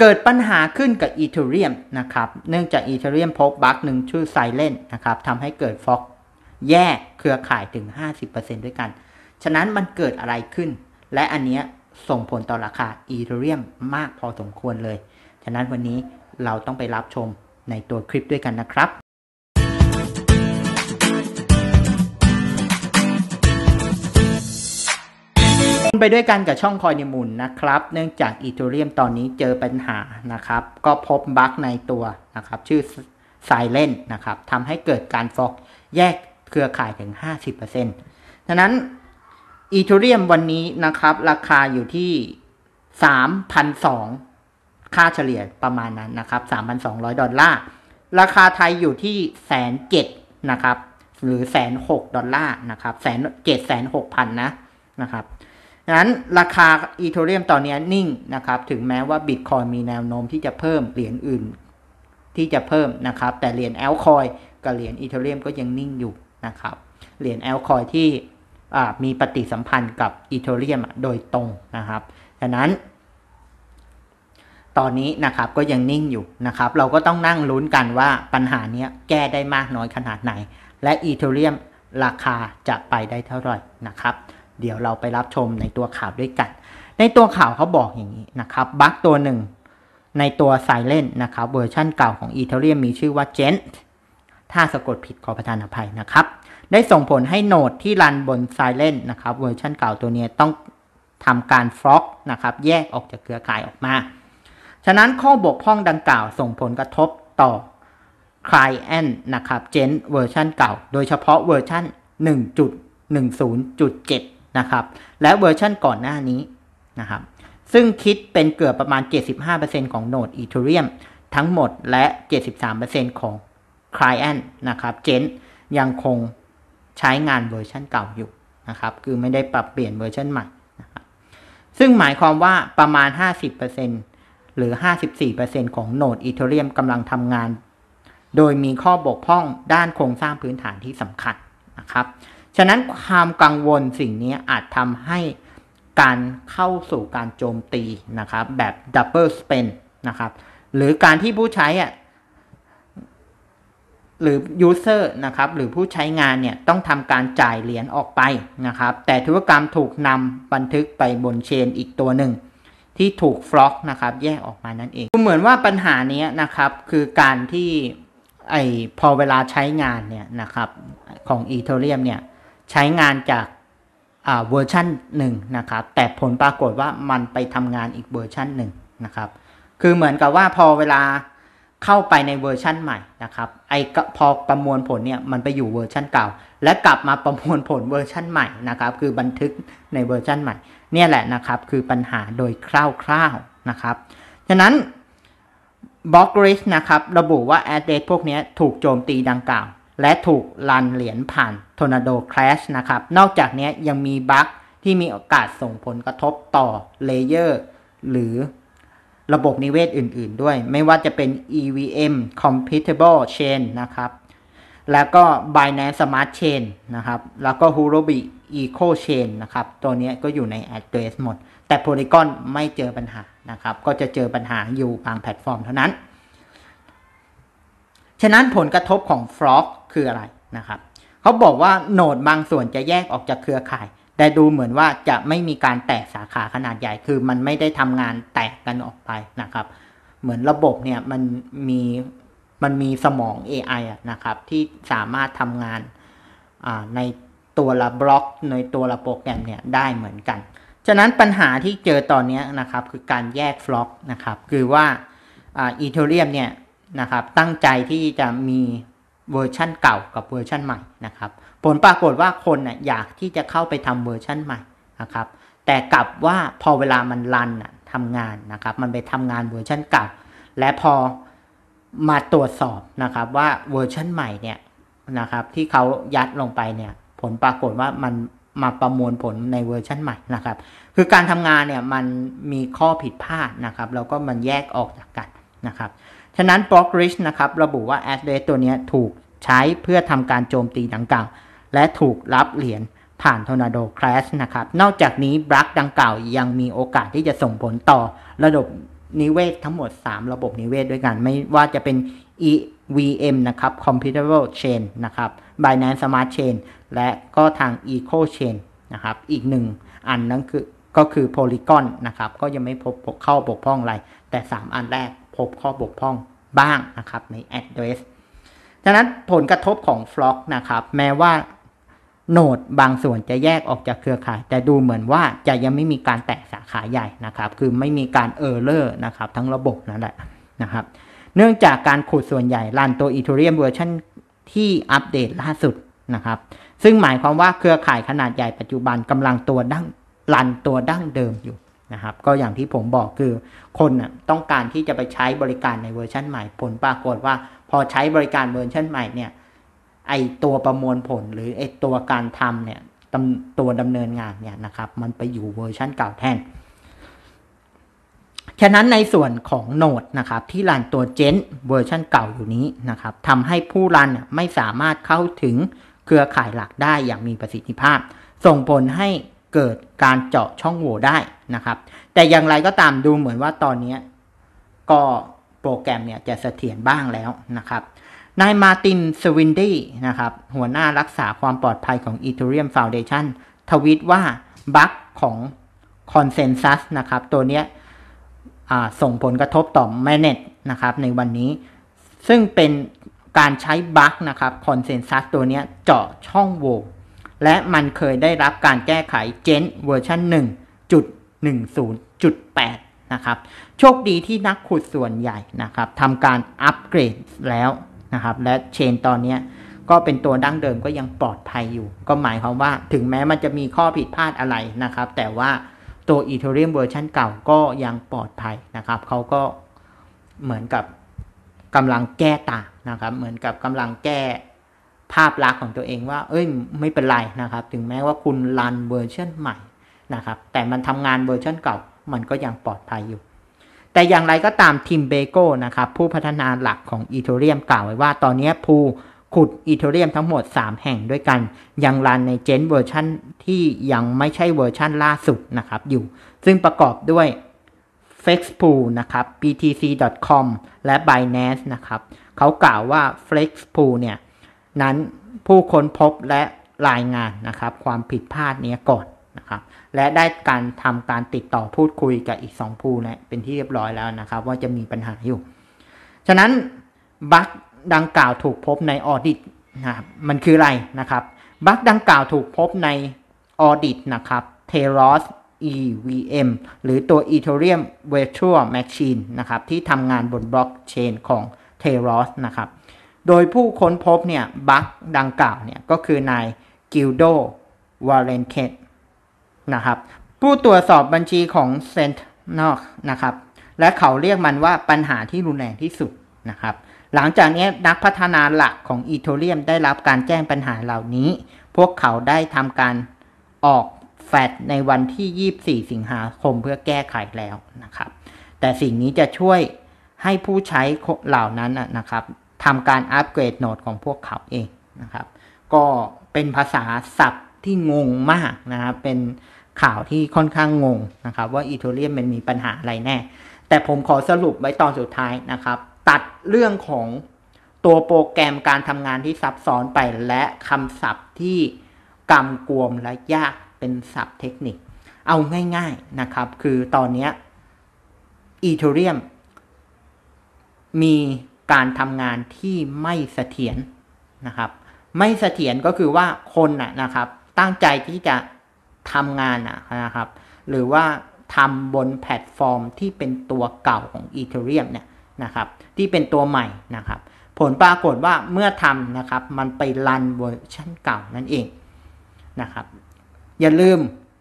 เกิดปัญหาขึ้นกับอีเทเรียมนะครับ เนื่องจากอีเทเรียมพบบั๊กหนึ่งชื่อไซเลนนะครับ ทำให้เกิดฟอกแยกเครือข่ายถึง 50%ด้วยกัน ฉะนั้นมันเกิดอะไรขึ้น และอันเนี้ยส่งผลต่อราคาอีเทเรียมมากพอสมควรเลย ฉะนั้นวันนี้เราต้องไปรับชมในตัวคลิปด้วยกันนะครับไปด้วยกันกับช่องคอยนิมุนนะครับ เนื่องจากอีทูเรียมตอนนี้เจอปัญหานะครับ ก็พบบั๊กในตัวนะครับ ชื่อไซเลนนะครับ ทำให้เกิดการฟอกแยกเครือข่ายถึง 50%ดังนั้นอีทูเรียมวันนี้นะครับ ราคาอยู่ที่ 3,200 ค่าเฉลี่ยประมาณนั้นนะครับ 3,200 ดอลลาร์ราคาไทยอยู่ที่แสนเจ็ดนะครับหรือแสนหกดอลลาร์นะครับแสนเจ็ดแสนหกพันนะนะครับนั้นราคาอีเทเรียมตอนนี้นิ่งนะครับ ถึงแม้ว่าบิตคอยมีแนวโน้มที่จะเพิ่มเหรียญอื่น ที่จะเพิ่มนะครับ แต่เหรียญแอลคอยกับเหรียญอีเทเรียมก็ยังนิ่งอยู่นะครับเหรียญแอลคอยที่มีปฏิสัมพันธ์กับอีเทเรียมโดยตรงนะครับดังนั้น ตอนนี้นะครับก็ยังนิ่งอยู่นะครับ เราก็ต้องนั่งลุ้นกันว่าปัญหานี้แก้ได้มากน้อยขนาดไหน และอีเทเรียมราคาจะไปได้เท่าไหร่นะครับเดี๋ยวเราไปรับชมในตัวข่าวด้วยกัน ในตัวข่าวเขาบอกอย่างนี้นะครับบั๊กตัวหนึ่งในตัวไซเลนนะครับเวอร์ชั่นเก่าของ e t h e r รี m มีชื่อว่าเจนถ้าสะกดผิดขอประทานอภัยนะครับ ได้ส่งผลให้โนดที่รันบนไซเลนนะครับเวอร์ชันเก่าตัวนี้ต้องทำการฟล็อกนะครับแยกออกจากเครือข่ายออกมา ฉะนั้นข้อบกพร่องดังกล่าวส่งผลกระทบต่อ Client นะครับเจนเวอร์ชันเก่าโดยเฉพาะเวอร์ชัน1.10.7นะครับและเวอร์ชันก่อนหน้านี้นะครับ ซึ่งคิดเป็นเกือบประมาณ 75%ของโนดอีทูเรียมทั้งหมดและ 73%ของ Client นะครับเจนยังคงใช้งานเวอร์ชันเก่าอยู่นะครับ คือไม่ได้ปรับเปลี่ยนเวอร์ชันใหม่นะครับซึ่งหมายความว่าประมาณ 50%หรือ 54%ของโนดอีทูเรียมกำลังทำงาน โดยมีข้อบกพร่องด้านโครงสร้างพื้นฐานที่สำคัญนะครับฉะนั้นความกังวลสิ่งนี้อาจทำให้การเข้าสู่การโจมตีนะครับ แบบดับเบิลสเปนนะครับหรือการที่ผู้ใช้อ่ะ หรือยูเซอร์นะครับ หรือผู้ใช้งานเนี่ยต้องทำการจ่ายเหรียญออกไปนะครับ แต่ธุรกรรมถูกนำบันทึกไปบนเชนอีกตัวหนึ่ง ที่ถูกฟล็อกนะครับแยกออกมานั่นเอง เหมือนว่าปัญหานี้นะครับคือการที่ไอพอเวลาใช้งานเนี่ยนะครับของอีเทอเรียมเนี่ยใช้งานจากเวอร์ชันหนึ่งนะครับแต่ผลปรากฏว่ามันไปทำงานอีกเวอร์ชันหนึ่งนะครับคือเหมือนกับว่าพอเวลาเข้าไปในเวอร์ชันใหม่นะครับไอพอประมวลผลเนี่ยมันไปอยู่เวอร์ชันเก่า และกลับมาประมวลผลเวอร์ชันใหม่นะครับคือบันทึกในเวอร์ชันใหม่ เนี่ยแหละนะครับคือปัญหาโดยคร่าว ๆนะครับ ฉะนั้นบล็อกริสนะครับระบุว่าแอดเดตพวกนี้ถูกโจมตีดังกล่าวและถูกลันเหรียญผ่านทอร์นาโดคลาสนะครับ นอกจากนี้ยังมีบั๊กที่มีโอกาสส่งผลกระทบต่อเลเยอร์หรือระบบนิเวศอื่นๆด้วย ไม่ว่าจะเป็น EVM Compatible Chain นะครับ แล้วก็ Binance Smart Chain นะครับ แล้วก็ Huobi Eco Chain นะครับ ตัวนี้ก็อยู่ใน address หมด แต่ Polygon ไม่เจอปัญหานะครับ ก็จะเจอปัญหาอยู่บางแพลตฟอร์มเท่านั้น ฉะนั้นผลกระทบของ Frog คืออะไรนะครับเขาบอกว่าโหนดบางส่วนจะแยกออกจากเครือข่าย แต่ดูเหมือนว่าจะไม่มีการแตกสาขาขนาดใหญ่ คือมันไม่ได้ทำงานแตกกันออกไปนะครับ เหมือนระบบเนี่ยมันมีมันมีสมอง AI นะครับที่สามารถทำงานในตัวละบล็อก ในตัวละโปรแกรมเนี่ยได้เหมือนกัน ฉะนั้นปัญหาที่เจอตอนนี้นะครับคือการแยกฟล็อกนะครับคือว่าอีเทเรียมเนี่ยนะครับตั้งใจที่จะมีเวอร์ชั่นเก่ากับเวอร์ชั่นใหม่นะครับ ผลปรากฏว่าคนนะ่ะอยากที่จะเข้าไปทำเวอร์ชั่นใหม่นะครับ แต่กลับว่าพอเวลามันรันนะทำงานนะครับ มันไปทำงานเวอร์ชันเก่า และพอมาตรวจสอบนะครับ ว่าเวอร์ชันใหม่เนี่ยนะครับ ที่เขายัดลงไปเนี่ย ผลปรากฏว่ามันมาประมวลผลในเวอร์ชันใหม่นะครับ คือการทำงานเนี่ยมันมีข้อผิดพลาดนะครับแล้วก็มันแยกออกจากกันนะครับฉะนั้นบล็อกริชนะครับระบุว่าแอสเด s ตัวนี้ถูกใช้เพื่อทำการโจมตีดังกล่าวและถูกรับเหรียญผ่านทอร์นาโดคลาสนะครับนอกจากนี้บล็อกดังกล่าวยังมีโอกาสที่จะส่งผลต่อระบบนิเวศทั้งหมด 3 ระบบนิเวศด้วยกัน ไม่ว่าจะเป็น EVM นะครับ Computable Chain นะครับ Binance Smart Chain และก็ทาง Eco Chain นะครับอีกหนึ่ง อันนั้นคือก็คือ Polygon นะครับก็ยังไม่พบเข้าปกพ้องอะไร แต่ 3 อันแรกพบข้อบกพร่องบ้างนะครับ ใน address ดังนั้นผลกระทบของ f l o c k นะครับแม้ว่าโนดบางส่วนจะแยกออกจากเครือข่าย แต่ดูเหมือนว่าจะยังไม่มีการแตกสาขาใหญ่นะครับคือไม่มีการเออร์เลอร์นะครับทั้งระบบนั่นแหละนะครับเนื่องจากการขุดส่วนใหญ่รันตัวอีทูเรียมเวอร์ชันที่อัปเดตล่าสุดนะครับซึ่งหมายความว่าเครือข่ายขนาดใหญ่ปัจจุบันกำลังตัวดั้งรันตัวดั้งเดิมอยู่นะครับก็อย่างที่ผมบอกคือคนนะต้องการที่จะไปใช้บริการในเวอร์ชันใหม่ ผลปรากฏว่า พอใช้บริการเวอร์ชันใหม่เนี่ย ไอตัวประมวลผลหรือไอตัวการทำเนี่ยตัวดำเนินงานเนี่ยนะครับ มันไปอยู่เวอร์ชันเก่าแทนฉะนั้นในส่วนของโนดนะครับ ที่รันตัวเจนเวอร์ชันเก่าอยู่นี้นะครับทำให้ผู้รันไม่สามารถเข้าถึงเครือข่ายหลักได้อย่างมีประสิทธิภาพ ส่งผลให้เกิดการเจาะช่องโหว่ได้นะครับแต่อย่างไรก็ตามดูเหมือนว่าตอนนี้ก็โปรแกรมเนี่ยจะเสถียรบ้างแล้วนะครับนายมาตินสวินดี้นะครับหัวหน้ารักษาความปลอดภัยของ Ethereum Foundation ทวิตว่าบั๊กของ Consensus นะครับตัวนี้ส่งผลกระทบต่อ Manet นะครับในวันนี้ ซึ่งเป็นการใช้บั๊กนะครับ Consensus ตัวนี้เจาะช่องโหว่และมันเคยได้รับการแก้ไขเจนเวอร์ชัน1.10.8 นะครับ โชคดีที่นักขุดส่วนใหญ่นะครับทำการอัปเกรดแล้วนะครับ และเชนตอนนี้ก็เป็นตัวดั้งเดิมก็ยังปลอดภัยอยู่ ก็หมายความว่าถึงแม้มันจะมีข้อผิดพลาดอะไรนะครับ แต่ว่าตัว Ethereum เวอร์ชันเก่าก็ยังปลอดภัยนะครับเขาก็เหมือนกับกำลังแก้ตานะครับ เหมือนกับกำลังแก้ภาพลักษณ์ของตัวเองว่า เอ้ย ไม่เป็นไรนะครับ ถึงแม้ว่าคุณรันเวอร์ชันใหม่นะครับ แต่มันทำงานเวอร์ชันเก่า มันก็ยังปลอดภัยอยู่ แต่อย่างไรก็ตามทีมเบโก้นะครับ ผู้พัฒนาหลักของอีเทเรียมกล่าวไว้ว่า ตอนนี้ผู้ขุดอีเทเรียมทั้งหมด 3 แห่งด้วยกัน ยังรันในเจนเวอร์ชันที่ยังไม่ใช่เวอร์ชันล่าสุดนะครับ อยู่ ซึ่งประกอบด้วย f l e x p o o l นะครับ btc.com และ Binance นะครับ เขากล่าวว่า f l e x p o o l เนี่ยนั้นผู้ค้นพบและรายงานนะครับ ความผิดพลาดนี้ก่อนนะครับ และได้การทำการติดต่อพูดคุยกับอีก2ผู้นะเป็นที่เรียบร้อยแล้วนะครับ ว่าจะมีปัญหาอยู่ ฉะนั้นบั๊กดังกล่าวถูกพบในออดิตนะครับมันคืออะไรนะครับ บั๊กดังกล่าวถูกพบในออดิตนะครับ t e r o s EVM หรือตัว Ethereum Virtual Machine นะครับที่ทำงานบนบล็อกเชนของ t e r o s นะครับโดยผู้ค้นพบเนี่ยบักดังกล่าวเนี่ยก็คือนายกิลโดวาเลนเคตนะครับ ผู้ตรวจสอบบัญชีของเซนต์นอกนะครับ และเขาเรียกมันว่าปัญหาที่รุนแรงที่สุดนะครับ หลังจากนี้นักพัฒนาหลักของอีโทเรียมได้รับการแจ้งปัญหาเหล่านี้ พวกเขาได้ทำการออกแฟดในวันที่24สิงหาคมเพื่อแก้ไขแล้วนะครับ แต่สิ่งนี้จะช่วยให้ผู้ใช้เหล่านั้นนะครับทำการอัปเกรดโนดของพวกเขาเองนะครับ ก็เป็นภาษาศัพท์ที่งงมากนะครับ เป็นข่าวที่ค่อนข้างงงนะครับ ว่าอีททเรียมมันมีปัญหาอะไรแน่ แต่ผมขอสรุปไว้ตอนสุดท้ายนะครับ ตัดเรื่องของตัวโปรแกรมการทำงานที่ซับซ้อนไปและคำศัพท์ที่กำกวมและยากเป็นศัพท์เทคนิค เอาง่าย ๆนะครับ คือตอนนี้อีททเรียมมีการทำงานที่ไม่เสถียรนะครับ ไม่เสถียรก็คือว่าคนน่ะนะครับ ตั้งใจที่จะทำงานนะครับ หรือว่าทำบนแพลตฟอร์มที่เป็นตัวเก่าของอีเทเรียมเนี่ยนะครับ ที่เป็นตัวใหม่นะครับ ผลปรากฏว่าเมื่อทำนะครับมันไปรันเวอร์ชันเก่านั่นเองนะครับอย่าลืม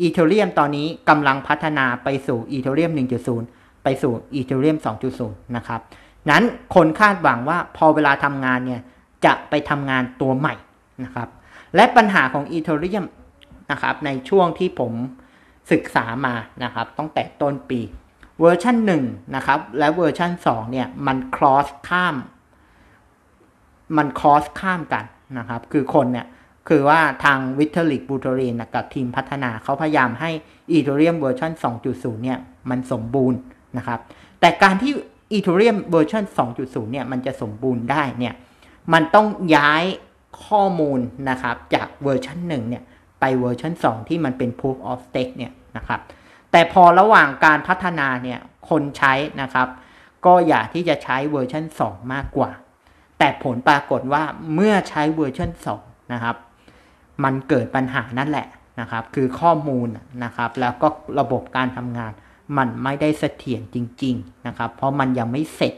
อีเทเรียมตอนนี้กำลังพัฒนาไปสู่อีเทเรียม1.0 ไปสู่อีเทเรียม2.0นะครับนั้นคนคาดหวังว่าพอเวลาทำงานเนี่ยจะไปทำงานตัวใหม่นะครับ และปัญหาของอีเทอริเอมนะครับ ในช่วงที่ผมศึกษามานะครับตั้งแต่ต้นปี เวอร์ชัน1นะครับและเวอร์ชัน2 เนี่ยมันคลอสข้าม มันคลอสข้ามกันนะครับ คือคนเนี่ยคือว่าทางวิทเทอริกบูเทรรนกับทีมพัฒนาเขาพยายามให้อีเทเรียมเวอร์ชัน2.0เนี่ยมันสมบูรณ์นะครับแต่การที่อีทูเรียมเวอร์ชัน2.0 เนี่ย มันจะสมบูรณ์ได้ เนี่ย มันต้องย้ายข้อมูลนะครับจากเวอร์ชันหนึ่งเนี่ยไปเวอร์ชัน2ที่มันเป็น proof of stake เนี่ยนะครับ แต่พอระหว่างการพัฒนาเนี่ย คนใช้นะครับก็อยากที่จะใช้เวอร์ชัน2มากกว่า แต่ผลปรากฏว่าเมื่อใช้เวอร์ชัน2นะครับมันเกิดปัญหานั่นแหละนะครับคือข้อมูลนะครับ แล้วก็ระบบการทำงานมันไม่ได้เสถียรจริงๆนะครับ เพราะมันยังไม่เสร็จ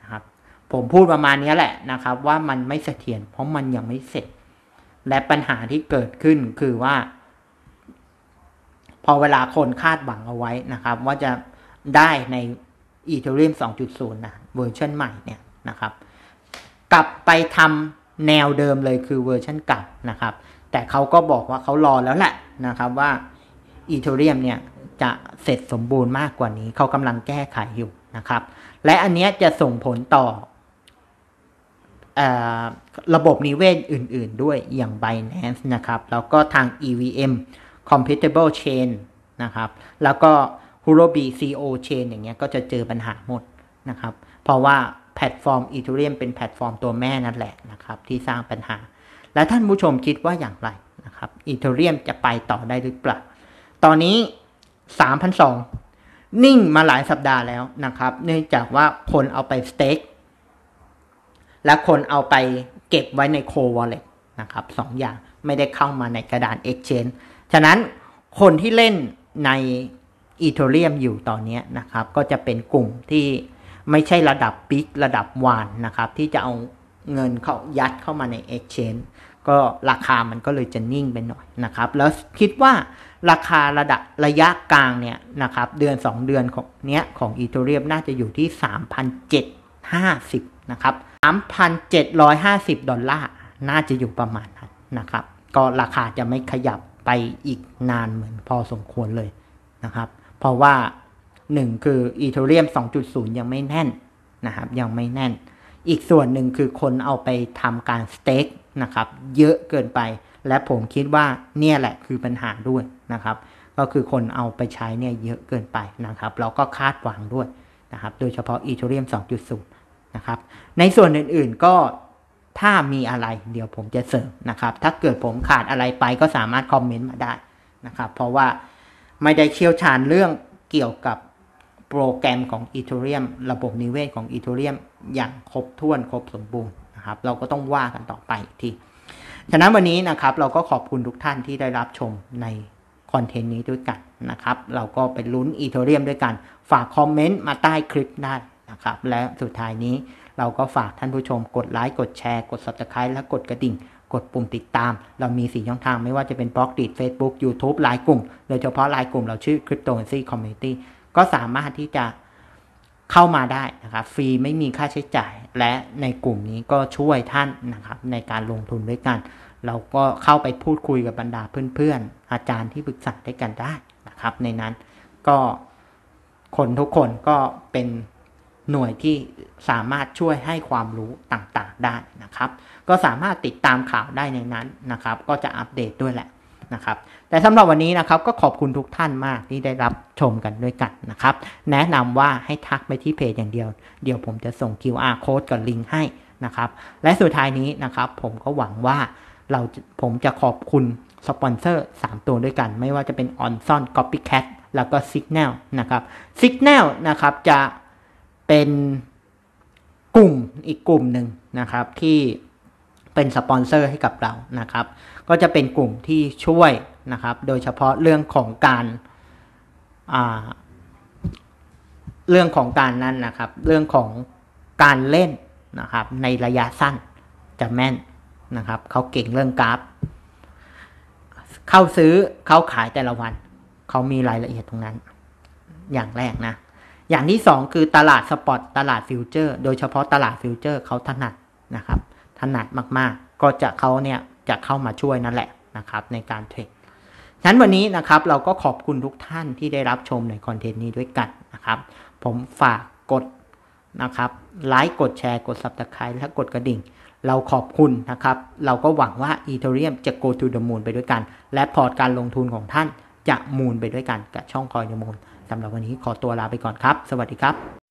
นะครับ ผมพูดประมาณนี้แหละนะครับ ว่ามันไม่เสถียรเพราะมันยังไม่เสร็จ และปัญหาที่เกิดขึ้นคือว่า พอเวลาคนคาดหวังเอาไว้นะครับ ว่าจะได้ในอีเทอริม2.0นะเวอร์ชันใหม่เนี่ยนะครับกลับไปทำแนวเดิมเลยคือเวอร์ชันเก่านะครับ แต่เขาก็บอกว่าเขารอแล้วแหละนะครับว่าอีเทอริมเนี่ยจะเสร็จสมบูรณ์มากกว่านี้ เขากำลังแก้ไขอยู่นะครับ และอันนี้จะส่งผลต่อ ระบบนิเวศอื่นๆด้วยอย่าง Binance นะครับ แล้วก็ทาง EVM c o m p a t i b l e Chain นะครับ แล้วก็ Huobi CO Chain อย่างเงี้ยก็จะเจอปัญหาหมดนะครับ เพราะว่าแพลตฟอร์ม Ethereum เป็นแพลตฟอร์มตัวแม่นั่นแหละนะครับ ที่สร้างปัญหา และท่านผู้ชมคิดว่าอย่างไรนะครับ Ethereum จะไปต่อได้หรือเปล่า ตอนนี้3 0 0 2นิ่งมาหลายสัปดาห์แล้วนะครับ เนื่องจากว่าคนเอาไปสเต็กและคนเอาไปเก็บไว้ในโค w a l l e t นะครับสองอย่างไม่ได้เข้ามาในกระดาน Exchange ฉะนั้นคนที่เล่นในอีโทเรียมอยู่ตอนนี้นะครับ ก็จะเป็นกลุ่มที่ไม่ใช่ระดับบิ๊กระดับวานนะครับ ที่จะเอาเงินเข้ายัดเข้ามาใน Exchange ก็ราคามันก็เลยจะนิ่งไปหน่อยนะครับ แล้วคิดว่าราคาระดับระยะกลางเนี่ยนะครับเดือน 2 เดือนของเนี้ยของอีทูเรียมน่าจะอยู่ที่ 3,750 นะครับ 3,750 ดอลลาร์น่าจะอยู่ประมาณนั้นนะครับ ก็ราคาจะไม่ขยับไปอีกนานเหมือนพอสมควรเลยนะครับ เพราะว่า 1 คืออีทูเรียม2.0 ยังไม่แน่นนะครับ ยังไม่แน่นอีกส่วนหนึ่งคือคนเอาไปทำการสเต็กนะครับ เยอะเกินไป และผมคิดว่าเนี่ยแหละคือปัญหาด้วยนะครับ ก็คือคนเอาไปใช้เนี่ยเยอะเกินไปนะครับเราก็คาดหวังด้วยนะครับโดยเฉพาะอีเทเรียม 2.0 นะครับในส่วนอื่นๆก็ถ้ามีอะไรเดี๋ยวผมจะเสริมนะครับถ้าเกิดผมขาดอะไรไปก็สามารถคอมเมนต์มาได้นะครับเพราะว่าไม่ได้เชี่ยวชาญเรื่องเกี่ยวกับโปรแกรมของอีเทเรียมระบบนิเวศของอีเทเรียมอย่างครบถ้วนครบสมบูรณ์นะครับ เราก็ต้องว่ากันต่อไปที ฉะนั้นวันนี้นะครับเราก็ขอบคุณทุกท่านที่ได้รับชมในคอนเทนต์นี้ด้วยกันนะครับ เราก็ไปลุ้นอีเทเรียมด้วยกัน ฝากคอมเมนต์มาใต้คลิปได้นะครับ และสุดท้ายนี้เราก็ฝากท่านผู้ชมกดไลค์ กดแชร์ กด subscribe และกดกระดิ่ง กดปุ่มติดตาม เรามี4ช่องทางไม่ว่าจะเป็นบล็อกดีดเฟซบุ๊กยูทูบไลน์กลุ่มโดยเฉพาะไลน์กลุ่มเราชื่อ Cryptocurrency Community ก็สามารถที่จะเข้ามาได้นะครับ ฟรีไม่มีค่าใช้จ่าย และในกลุ่มนี้ก็ช่วยท่านนะครับในการลงทุนด้วยกัน เราก็เข้าไปพูดคุยกับบรรดาเพื่อนๆอาจารย์ที่ปรึกษาด้วยกันได้นะครับ ในนั้นก็คนทุกคนก็เป็นหน่วยที่สามารถช่วยให้ความรู้ต่างๆได้นะครับ ก็สามารถติดตามข่าวได้ในนั้นนะครับ ก็จะอัปเดตด้วยแหละนะครับแต่สำหรับวันนี้นะครับก็ขอบคุณทุกท่านมากที่ได้รับชมกันด้วยกันนะครับ แนะนำว่าให้ทักไปที่เพจอย่างเดียว เดี๋ยวผมจะส่ง QR code กับลิงก์ให้นะครับ และสุดท้ายนี้นะครับผมก็หวังว่าเราผมจะขอบคุณสปอนเซอร์3ตัวด้วยกัน ไม่ว่าจะเป็น o n s o n Copycat แล้วก็ Signal นะครับ Signal นะครับจะเป็นกลุ่มอีกกลุ่มหนึ่งนะครับที่เป็นสปอนเซอร์ให้กับเรา นะครับ ก็จะเป็นกลุ่มที่ช่วย นะครับ โดยเฉพาะเรื่องของการเรื่องของการนั้นนะครับ เรื่องของการเล่น นะครับ ในระยะสั้นจะแม่นนะครับ เขาเก่งเรื่องกราฟ เข้าซื้อเขาขายแต่ละวัน เขามีรายละเอียดตรงนั้น อย่างแรกนะ อย่างที่สองคือตลาดสปอตตลาดฟิวเจอร์ โดยเฉพาะตลาดฟิวเจอร์เขาถนัด นะครับถนัดมากๆ ก็จะเขาเนี่ยจะเข้ามาช่วยนั่นแหละนะครับในการเทรดฉะนั้นวันนี้นะครับเราก็ขอบคุณทุกท่านที่ได้รับชมในคอนเทนต์นี้ด้วยกันนะครับ ผมฝากกดนะครับไลค์กดแชร์กด Subscribe และกดกระดิ่ง เราขอบคุณนะครับ เราก็หวังว่า e t h e r e u m จะ go to the moon ไปด้วยกัน และพอร์ตการลงทุนของท่านจะมูนไปด้วยกันกับช่องคอยเดอะมูลสำหรับวันนี้ขอตัวลาไปก่อนครับ สวัสดีครับ